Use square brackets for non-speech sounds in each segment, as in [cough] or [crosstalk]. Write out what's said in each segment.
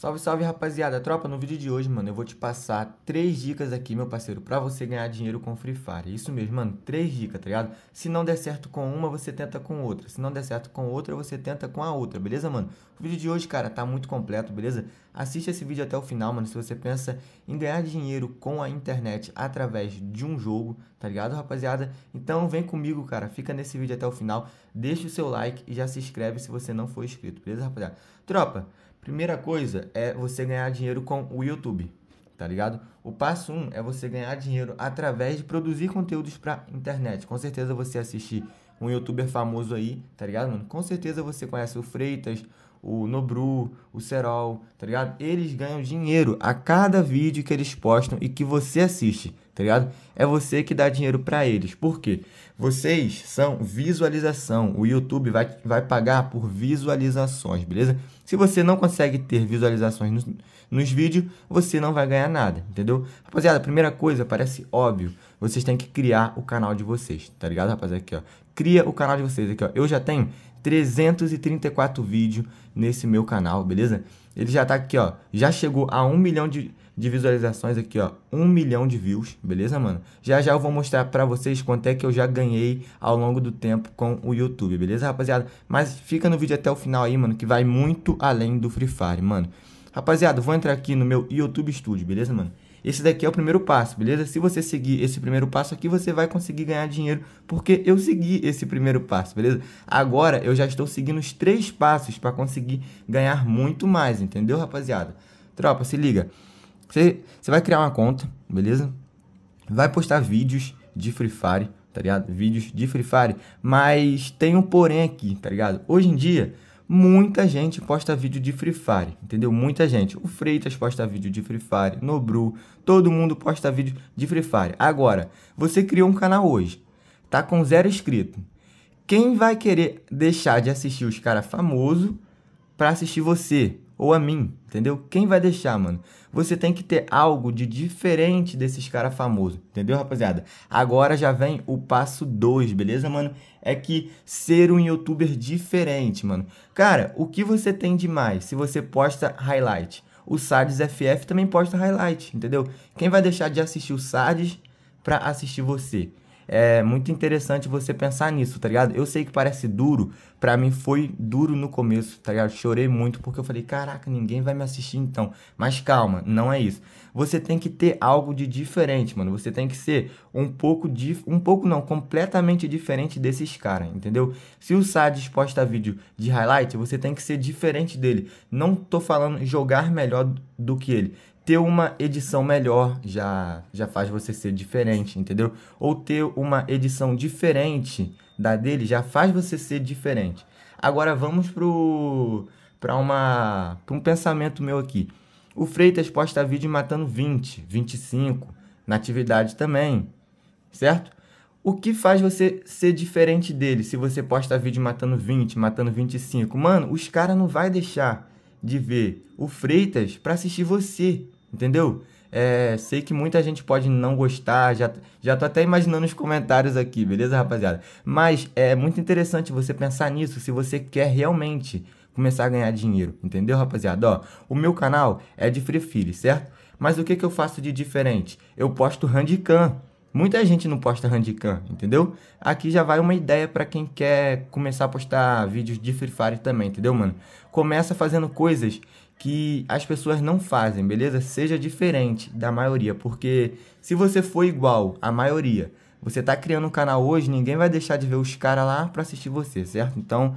Salve, salve rapaziada, tropa, no vídeo de hoje, mano, eu vou te passar três dicas aqui, meu parceiro, pra você ganhar dinheiro com Free Fire. Isso mesmo, mano, três dicas, tá ligado? Se não der certo com uma, você tenta com outra. Se não der certo com outra, você tenta com a outra, beleza, mano? O vídeo de hoje, cara, tá muito completo, beleza? Assiste esse vídeo até o final, mano, se você pensa em ganhar dinheiro com a internet através de um jogo, tá ligado, rapaziada? Então vem comigo, cara, fica nesse vídeo até o final, deixa o seu like e já se inscreve se você não for inscrito, beleza, rapaziada? Tropa... Primeira coisa é você ganhar dinheiro com o YouTube, tá ligado? O passo 1 um é você ganhar dinheiro através de produzir conteúdos pra internet. Com certeza você assiste um youtuber famoso aí, tá ligado, mano? Com certeza você conhece o Freitas, o Nobru, o Serol, tá ligado? Eles ganham dinheiro a cada vídeo que eles postam e que você assiste tá ligado? É você que dá dinheiro para eles. Por quê? Vocês são visualização. O YouTube vai, vai pagar por visualizações, beleza? Se você não consegue ter visualizações nos, nos vídeos, você não vai ganhar nada, entendeu? Rapaziada, primeira coisa, parece óbvio, vocês têm que criar o canal de vocês, tá ligado, rapaziada? Aqui, ó. Cria o canal de vocês aqui, ó. Eu já tenho 334 vídeos nesse meu canal, beleza? Ele já tá aqui, ó. Já chegou a um milhão de de visualizações aqui, ó. Um milhão de views, beleza, mano? Já já eu vou mostrar pra vocês quanto é que eu já ganhei ao longo do tempo com o YouTube, beleza, rapaziada? Mas fica no vídeo até o final aí, mano, que vai muito além do Free Fire, mano. Rapaziada, vou entrar aqui no meu YouTube Studio, beleza, mano? Esse daqui é o primeiro passo, beleza? Se você seguir esse primeiro passo aqui, você vai conseguir ganhar dinheiro, porque eu segui esse primeiro passo, beleza? Agora eu já estou seguindo os três passos para conseguir ganhar muito mais, entendeu, rapaziada? Tropa, se liga. Você, você vai criar uma conta, beleza? Vai postar vídeos de Free Fire, tá ligado? Vídeos de Free Fire, mas tem um porém aqui, tá ligado? Hoje em dia, muita gente posta vídeo de Free Fire, entendeu? Muita gente. O Freitas posta vídeo de Free Fire, Nobru, todo mundo posta vídeo de Free Fire. Agora, você criou um canal hoje, tá com zero inscrito. Quem vai querer deixar de assistir os caras famosos para assistir você? ou a mim, entendeu? Quem vai deixar, mano? Você tem que ter algo de diferente desses caras famosos, entendeu, rapaziada? Agora já vem o passo 2, beleza, mano? É que ser um youtuber diferente, mano. Cara, o que você tem de mais se você posta highlight? O Sardes FF também posta highlight, entendeu? Quem vai deixar de assistir o Sardes pra assistir você? é muito interessante você pensar nisso, tá ligado? Eu sei que parece duro, para mim foi duro no começo, tá ligado? Chorei muito porque eu falei, caraca, ninguém vai me assistir então. Mas calma, não é isso. Você tem que ter algo de diferente, mano. Você tem que ser um pouco de um pouco não, completamente diferente desses caras, entendeu? Se o Sadis posta vídeo de highlight, você tem que ser diferente dele. Não tô falando jogar melhor do que ele, ter uma edição melhor já, já faz você ser diferente, entendeu? Ou ter uma edição diferente da dele já faz você ser diferente. Agora vamos pro para uma pra um pensamento meu aqui. O Freitas posta vídeo matando 20, 25 na atividade também, certo? O que faz você ser diferente dele se você posta vídeo matando 20, matando 25? Mano, os caras não vai deixar de ver o Freitas para assistir você. Entendeu? É, sei que muita gente pode não gostar, já, já tô até imaginando os comentários aqui, beleza, rapaziada? Mas é muito interessante você pensar nisso se você quer realmente começar a ganhar dinheiro, entendeu, rapaziada? Ó, o meu canal é de Free Fire, certo? Mas o que, que eu faço de diferente? Eu posto Handicam. Muita gente não posta Handicam, entendeu? Aqui já vai uma ideia para quem quer começar a postar vídeos de Free Fire também, entendeu, mano? Começa fazendo coisas que as pessoas não fazem, beleza? Seja diferente da maioria, porque se você for igual à maioria, você tá criando um canal hoje, ninguém vai deixar de ver os caras lá para assistir você, certo? Então,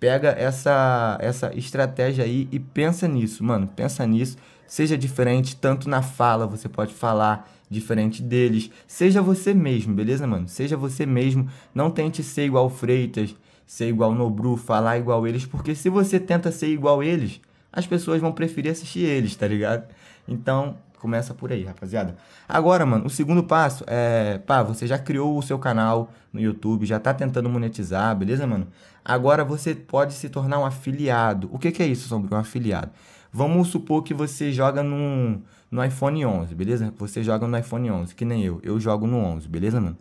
pega essa essa estratégia aí e pensa nisso, mano, pensa nisso. Seja diferente tanto na fala, você pode falar diferente deles. Seja você mesmo, beleza, mano? Seja você mesmo, não tente ser igual Freitas, ser igual Nobru, falar igual eles, porque se você tenta ser igual eles, as pessoas vão preferir assistir eles, tá ligado? Então, começa por aí, rapaziada. Agora, mano, o segundo passo é, pá, você já criou o seu canal no YouTube, já tá tentando monetizar, beleza, mano? Agora você pode se tornar um afiliado. O que, que é isso, sobre um afiliado? Vamos supor que você joga num, no iPhone 11, beleza? Você joga no iPhone 11, que nem eu. Eu jogo no 11, beleza, mano?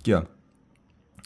Aqui, ó.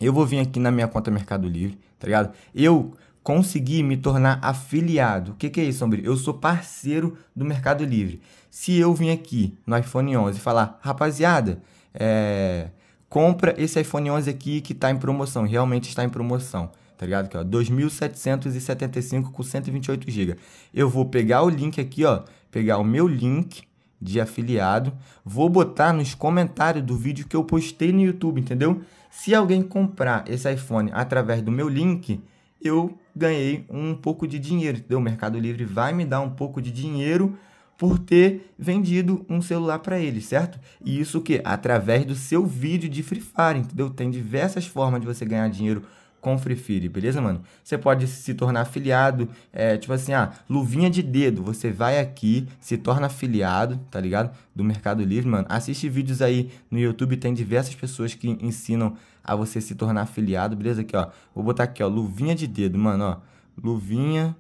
Eu vou vir aqui na minha conta Mercado Livre, tá ligado? Eu conseguir me tornar afiliado. O que, que é isso, Sombrio? Eu sou parceiro do Mercado Livre. Se eu vim aqui no iPhone 11 e falar, rapaziada, é... compra esse iPhone 11 aqui que está em promoção, realmente está em promoção, tá ligado? Aqui, ó, 2.775 com 128 GB. Eu vou pegar o link aqui, ó, pegar o meu link de afiliado, vou botar nos comentários do vídeo que eu postei no YouTube, entendeu? Se alguém comprar esse iPhone através do meu link, eu ganhei um pouco de dinheiro. O Mercado Livre vai me dar um pouco de dinheiro por ter vendido um celular para ele, certo? E isso que através do seu vídeo de Free Fire, entendeu? Tem diversas formas de você ganhar dinheiro com Free Fire, beleza, mano? Você pode se tornar afiliado, é, tipo assim, ah, luvinha de dedo, você vai aqui, se torna afiliado, tá ligado? Do Mercado Livre, mano. Assiste vídeos aí no YouTube, tem diversas pessoas que ensinam a você se tornar afiliado, beleza? Aqui, ó, vou botar aqui, ó, luvinha de dedo, mano, ó, luvinha,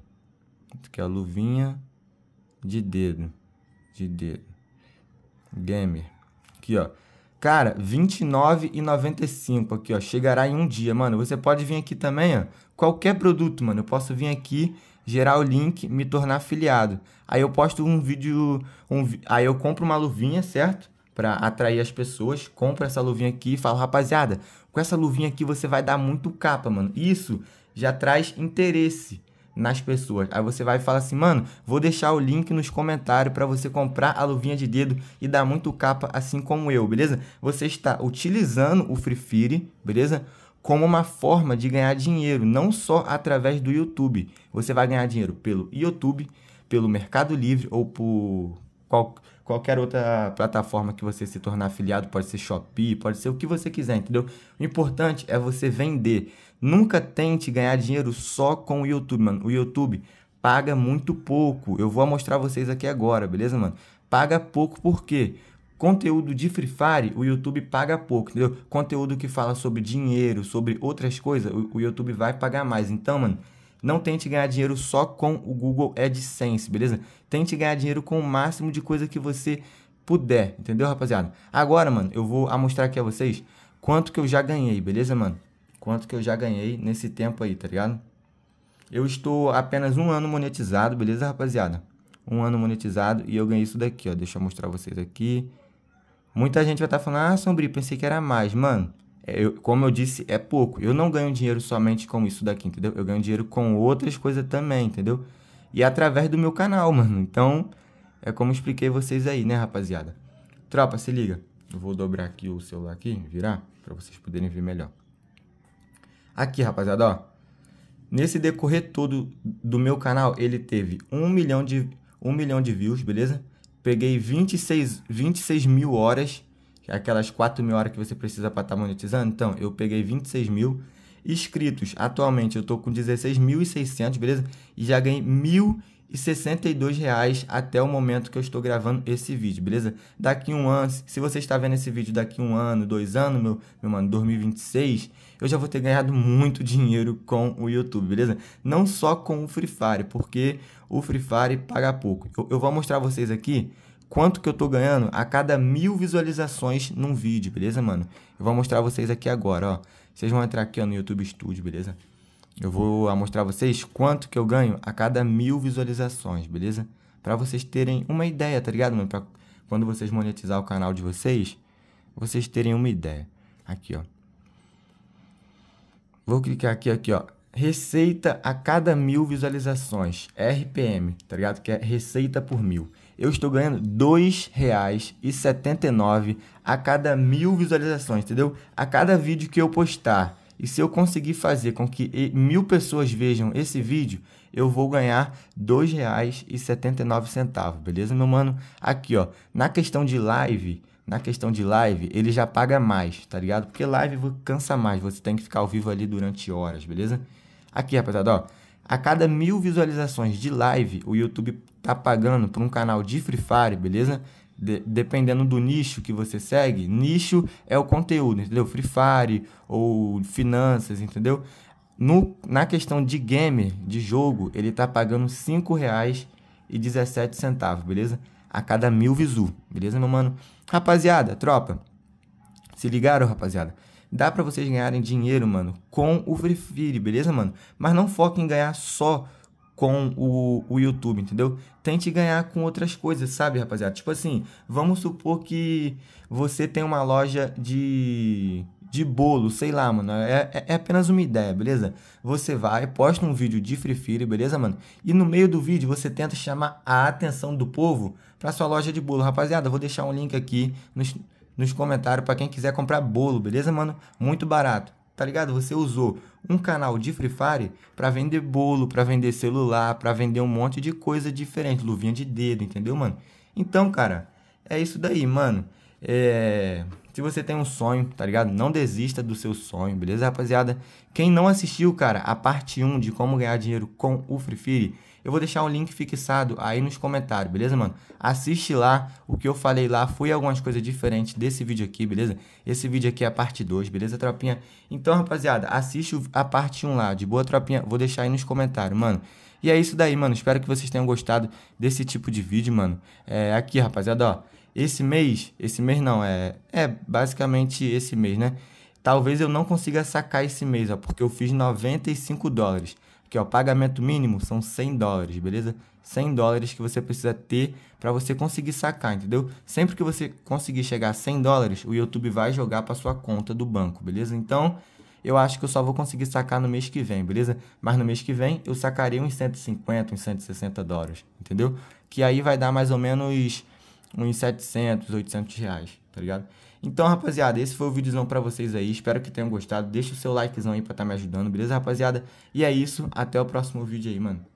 aqui, ó, luvinha de dedo, de dedo, gamer, aqui, ó. Cara, R$29,95 aqui, ó. Chegará em um dia, mano. Você pode vir aqui também, ó. Qualquer produto, mano. Eu posso vir aqui, gerar o link, me tornar afiliado. Aí eu posto um vídeo... Um, aí eu compro uma luvinha, certo? Para atrair as pessoas. Compro essa luvinha aqui e falo, rapaziada, com essa luvinha aqui você vai dar muito capa, mano. Isso já traz interesse nas pessoas. Aí você vai falar assim, mano, vou deixar o link nos comentários para você comprar a luvinha de dedo e dar muito capa assim como eu, beleza? Você está utilizando o Free Fire, beleza? como uma forma de ganhar dinheiro, não só através do YouTube. Você vai ganhar dinheiro pelo YouTube, pelo Mercado Livre ou por qual, qualquer outra plataforma que você se tornar afiliado, pode ser Shopee, pode ser o que você quiser, entendeu? O importante é você vender. Nunca tente ganhar dinheiro só com o YouTube, mano. O YouTube paga muito pouco. Eu vou mostrar vocês aqui agora, beleza, mano? Paga pouco por quê? Conteúdo de Free Fire, o YouTube paga pouco, entendeu? Conteúdo que fala sobre dinheiro, sobre outras coisas, o, o YouTube vai pagar mais. Então, mano, não tente ganhar dinheiro só com o Google AdSense, beleza? Tente ganhar dinheiro com o máximo de coisa que você puder, entendeu, rapaziada? Agora, mano, eu vou mostrar aqui a vocês quanto que eu já ganhei, beleza, mano? quanto que eu já ganhei nesse tempo aí, tá ligado? Eu estou apenas um ano monetizado, beleza, rapaziada? Um ano monetizado e eu ganhei isso daqui, ó. Deixa eu mostrar vocês aqui. Muita gente vai estar tá falando, ah, Sombrio, pensei que era mais. Mano, é, eu, como eu disse, é pouco. Eu não ganho dinheiro somente com isso daqui, entendeu? Eu ganho dinheiro com outras coisas também, entendeu? E através do meu canal, [laughs] mano. Então, é como expliquei vocês aí, né, rapaziada? Tropa, se liga. Eu vou dobrar aqui o celular aqui, virar, para vocês poderem ver melhor. Aqui, rapaziada, ó. Nesse decorrer todo do meu canal, ele teve 1 milhão de, 1 milhão de views, beleza? Peguei 26, 26 mil horas, aquelas 4 mil horas que você precisa para estar tá monetizando. Então, eu peguei 26 mil inscritos. Atualmente, eu tô com 16.600, beleza? E já ganhei mil e 62 reais até o momento que eu estou gravando esse vídeo, beleza? Daqui um ano, se você está vendo esse vídeo daqui um ano, dois anos, meu, meu mano, 2026, eu já vou ter ganhado muito dinheiro com o YouTube, beleza? Não só com o Free Fire, porque o Free Fire paga pouco. Eu, eu vou mostrar vocês aqui quanto que eu tô ganhando a cada mil visualizações num vídeo, beleza, mano? Eu vou mostrar vocês aqui agora, ó. Vocês vão entrar aqui ó, no YouTube Studio, beleza? Eu vou mostrar a vocês quanto que eu ganho a cada mil visualizações, beleza? Para vocês terem uma ideia, tá ligado, mano? Pra quando vocês monetizar o canal de vocês, vocês terem uma ideia. Aqui, ó. Vou clicar aqui, aqui, ó. Receita a cada mil visualizações. RPM, tá ligado? Que é receita por mil. Eu estou ganhando R$ 2,79 a cada mil visualizações, entendeu? A cada vídeo que eu postar e se eu conseguir fazer com que mil pessoas vejam esse vídeo, eu vou ganhar R$ 2,79, beleza, meu mano? Aqui, ó, na questão de live, na questão de live, ele já paga mais, tá ligado? Porque live cansa mais, você tem que ficar ao vivo ali durante horas, beleza? Aqui, rapaziada, ó, a cada mil visualizações de live, o YouTube tá pagando para um canal de Free Fire, beleza? de, dependendo do nicho que você segue, nicho é o conteúdo, entendeu? Free Fire ou finanças, entendeu? No, na questão de gamer, de jogo, ele tá pagando R$ 5,17, beleza? A cada mil visu, beleza, meu mano? Rapaziada, tropa, se ligaram, rapaziada? Dá pra vocês ganharem dinheiro, mano, com o Free Fire, beleza, mano? Mas não foquem em ganhar só com o, o YouTube, entendeu? Tente ganhar com outras coisas, sabe, rapaziada? Tipo assim, vamos supor que você tem uma loja de, de bolo, sei lá, mano. É, é, é apenas uma ideia, beleza? Você vai, posta um vídeo de Free Fire, beleza, mano? E no meio do vídeo você tenta chamar a atenção do povo para sua loja de bolo. Rapaziada, vou deixar um link aqui nos, nos comentários para quem quiser comprar bolo, beleza, mano? Muito barato tá ligado? Você usou um canal de Free Fire para vender bolo, para vender celular, para vender um monte de coisa diferente, luvinha de dedo, entendeu, mano? Então, cara, é isso daí, mano. É... Se você tem um sonho, tá ligado? Não desista do seu sonho, beleza, rapaziada? Quem não assistiu, cara, a parte 1 de como ganhar dinheiro com o Free Fire, eu vou deixar um link fixado aí nos comentários, beleza, mano? Assiste lá, o que eu falei lá foi algumas coisas diferentes desse vídeo aqui, beleza? Esse vídeo aqui é a parte 2, beleza, tropinha? Então, rapaziada, assiste a parte 1 um lá, de boa, tropinha? Vou deixar aí nos comentários, mano. E é isso daí, mano. Espero que vocês tenham gostado desse tipo de vídeo, mano. É, aqui, rapaziada, ó. Esse mês, esse mês não, é, é basicamente esse mês, né? Talvez eu não consiga sacar esse mês, ó, porque eu fiz 95 dólares que é o pagamento mínimo, são 100 dólares, beleza? 100 dólares que você precisa ter para você conseguir sacar, entendeu? Sempre que você conseguir chegar a 100 dólares, o YouTube vai jogar para sua conta do banco, beleza? Então, eu acho que eu só vou conseguir sacar no mês que vem, beleza? Mas no mês que vem eu sacarei uns 150, uns 160 dólares, entendeu? Que aí vai dar mais ou menos uns 700, 800 reais, tá ligado? Então, rapaziada, esse foi o vídeozão para vocês aí. Espero que tenham gostado. Deixa o seu likezão aí pra estar tá me ajudando, beleza, rapaziada? E é isso. Até o próximo vídeo aí, mano.